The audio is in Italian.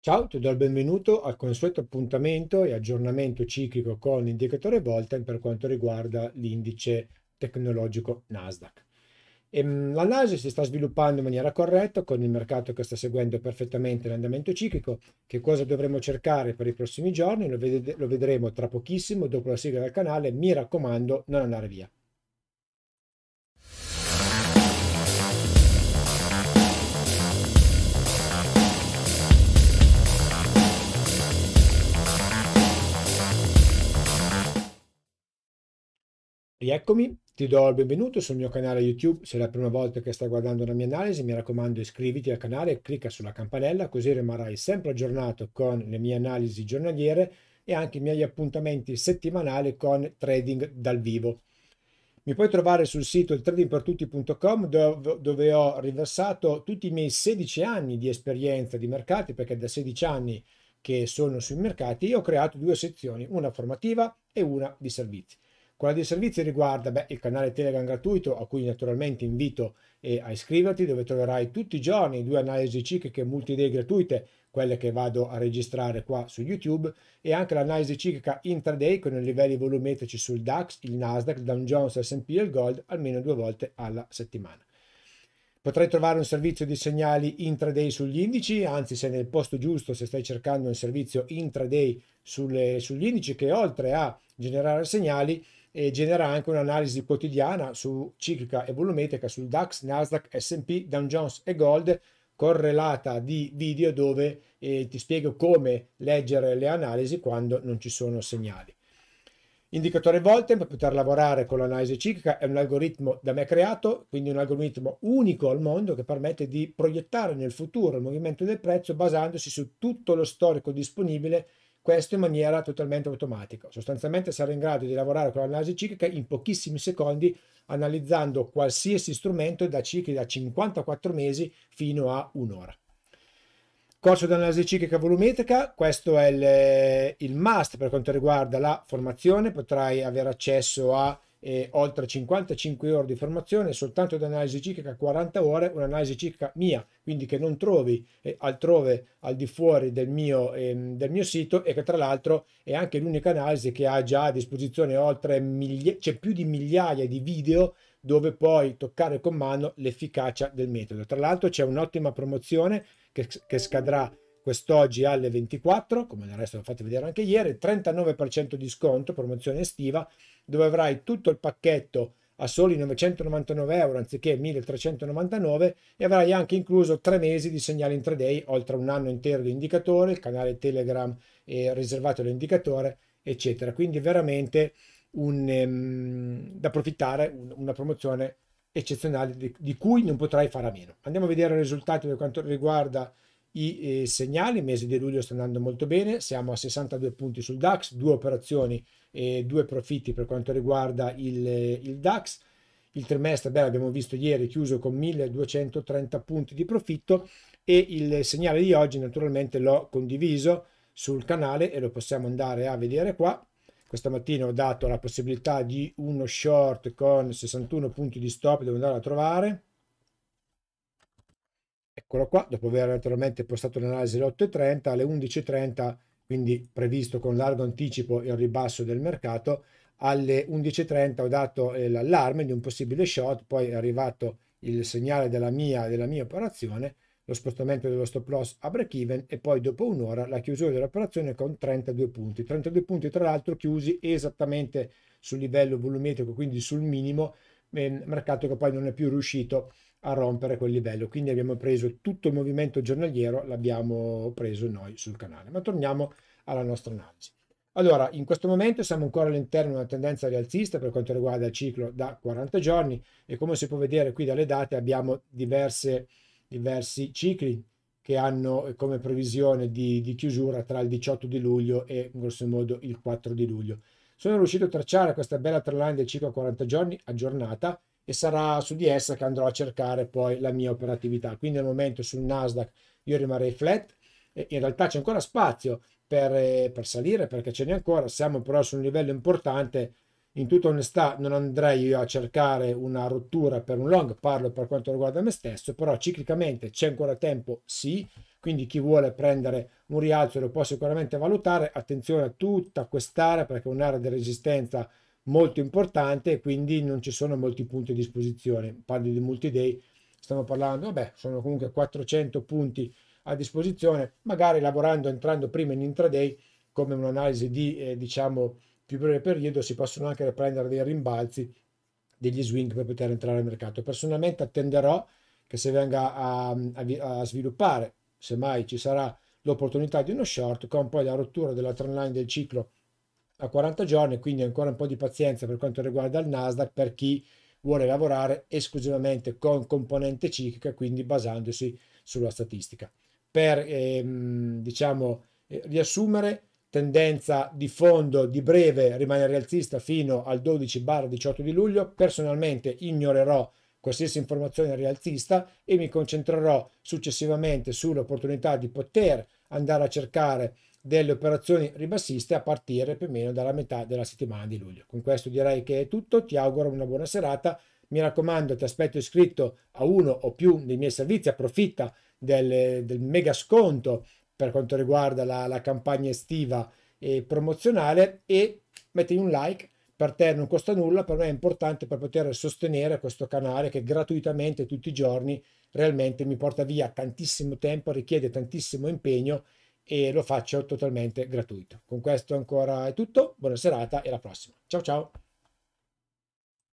Ciao, ti do il benvenuto al consueto appuntamento e aggiornamento ciclico con l'indicatore Volta per quanto riguarda l'indice tecnologico Nasdaq. Ehm, L'analisi si sta sviluppando in maniera corretta con il mercato che sta seguendo perfettamente l'andamento ciclico. Che cosa dovremo cercare per i prossimi giorni? Lo, ved- lo vedremo tra pochissimo dopo la sigla del canale. Mi raccomando, non andare via. Rieccomi, ti do il benvenuto sul mio canale YouTube. Se è la prima volta che stai guardando la mia analisi, mi raccomando iscriviti al canale e clicca sulla campanella così rimarrai sempre aggiornato con le mie analisi giornaliere e anche i miei appuntamenti settimanali con trading dal vivo. Mi puoi trovare sul sito tradingpertutti.com dove, dove ho riversato tutti i miei 16 anni di esperienza di mercati perché da 16 anni che sono sui mercati ho creato due sezioni, una formativa e una di servizi. Quella dei servizi riguarda beh, il canale Telegram gratuito a cui naturalmente invito eh, a iscriverti dove troverai tutti i giorni due analisi cicliche multi gratuite, quelle che vado a registrare qua su YouTube e anche l'analisi ciclica intraday con i livelli volumetrici sul DAX, il Nasdaq, il Dow Jones, S&P e il Gold almeno due volte alla settimana. Potrai trovare un servizio di segnali intraday sugli indici, anzi se nel posto giusto, se stai cercando un servizio intraday sulle, sugli indici che oltre a generare segnali e genera anche un'analisi quotidiana su ciclica e volumetrica sul DAX, Nasdaq, S&P, Dow Jones e Gold correlata di video dove eh, ti spiego come leggere le analisi quando non ci sono segnali. Indicatore Voltem per poter lavorare con l'analisi ciclica è un algoritmo da me creato, quindi un algoritmo unico al mondo che permette di proiettare nel futuro il movimento del prezzo basandosi su tutto lo storico disponibile questo in maniera totalmente automatica. Sostanzialmente sarà in grado di lavorare con l'analisi ciclica in pochissimi secondi analizzando qualsiasi strumento da cicli da 54 mesi fino a un'ora. Corso di analisi ciclica volumetrica, questo è il, il must per quanto riguarda la formazione, potrai avere accesso a e oltre 55 ore di formazione soltanto ad analisi ciclica 40 ore un'analisi ciclica mia quindi che non trovi eh, altrove al di fuori del mio, ehm, del mio sito e che tra l'altro è anche l'unica analisi che ha già a disposizione oltre miglia- cioè più di migliaia di video dove puoi toccare con mano l'efficacia del metodo tra l'altro c'è un'ottima promozione che, che scadrà quest'oggi alle 24, come del resto l'ho fatto vedere anche ieri, 39% di sconto, promozione estiva, dove avrai tutto il pacchetto a soli 999 euro anziché 1399 e avrai anche incluso tre mesi di segnali in segnale intraday, oltre a un anno intero di indicatore, il canale Telegram è riservato all'indicatore, eccetera. Quindi veramente un, um, da approfittare, un, una promozione eccezionale di, di, cui non potrai fare a meno. Andiamo a vedere i risultati per quanto riguarda i eh, segnali, il mese di luglio sta andando molto bene, siamo a 62 punti sul DAX, due operazioni e due profitti per quanto riguarda il, il DAX. Il trimestre, beh, abbiamo visto ieri, chiuso con 1230 punti di profitto e il segnale di oggi naturalmente l'ho condiviso sul canale e lo possiamo andare a vedere qua. Questa mattina ho dato la possibilità di uno short con 61 punti di stop, devo andare a trovare. Eccolo qua, dopo aver naturalmente postato l'analisi alle 8.30, alle 11.30 quindi previsto con largo anticipo il ribasso del mercato, alle 11.30 ho dato eh, l'allarme di un possibile short, poi è arrivato il segnale della mia, della mia operazione, lo spostamento dello stop loss a break even e poi dopo un'ora la chiusura dell'operazione con 32 punti. 32 punti tra l'altro chiusi esattamente sul livello volumetrico, quindi sul minimo, ehm, mercato che poi non è più riuscito a a rompere quel livello. Quindi abbiamo preso tutto il movimento giornaliero, l'abbiamo preso noi sul canale. Ma torniamo alla nostra analisi. Allora, in questo momento siamo ancora all'interno di una tendenza rialzista per quanto riguarda il ciclo da 40 giorni e come si può vedere qui dalle date abbiamo diverse, diversi cicli che hanno come previsione di, di chiusura tra il 18 di luglio e grossomodo il 4 di luglio. Sono riuscito a tracciare questa bella trend del ciclo a 40 giorni aggiornata e sarà su di essa che andrò a cercare poi la mia operatività. Quindi al momento sul Nasdaq io rimarrei flat, in realtà c'è ancora spazio per, eh, per salire perché ce n'è ancora, siamo però su un livello importante, in tutta onestà non andrei io a cercare una rottura per un long, parlo per quanto riguarda me stesso, però ciclicamente c'è ancora tempo, sì, quindi chi vuole prendere un rialzo lo può sicuramente valutare, attenzione a tutta quest'area perché è un'area di resistenza molto importante e quindi non ci sono molti punti a disposizione. Parlo di multi-day, stiamo parlando, vabbè, sono comunque 400 punti a disposizione, magari lavorando, entrando prima in intraday come un'analisi di, eh, diciamo, più breve periodo, si possono anche prendere dei rimbalzi, degli swing per poter entrare al mercato. Personalmente attenderò che se venga a, a, a sviluppare, se mai ci sarà l'opportunità di uno short, con poi la rottura della trend line del ciclo a 40 giorni, quindi ancora un po' di pazienza per quanto riguarda il Nasdaq per chi vuole lavorare esclusivamente con componente ciclica, quindi basandosi sulla statistica. Per ehm, diciamo, eh, riassumere, tendenza di fondo di breve rimane rialzista fino al 12-18 di luglio, personalmente ignorerò qualsiasi informazione rialzista e mi concentrerò successivamente sull'opportunità di poter andare a cercare delle operazioni ribassiste a partire più o meno dalla metà della settimana di luglio. Con questo direi che è tutto, ti auguro una buona serata, mi raccomando ti aspetto iscritto a uno o più dei miei servizi, approfitta del, del mega sconto per quanto riguarda la, la campagna estiva e promozionale e metti un like per te non costa nulla, per me è importante per poter sostenere questo canale che gratuitamente tutti i giorni realmente mi porta via tantissimo tempo, richiede tantissimo impegno e lo faccio totalmente gratuito. Con questo ancora è tutto, buona serata e alla prossima. Ciao ciao!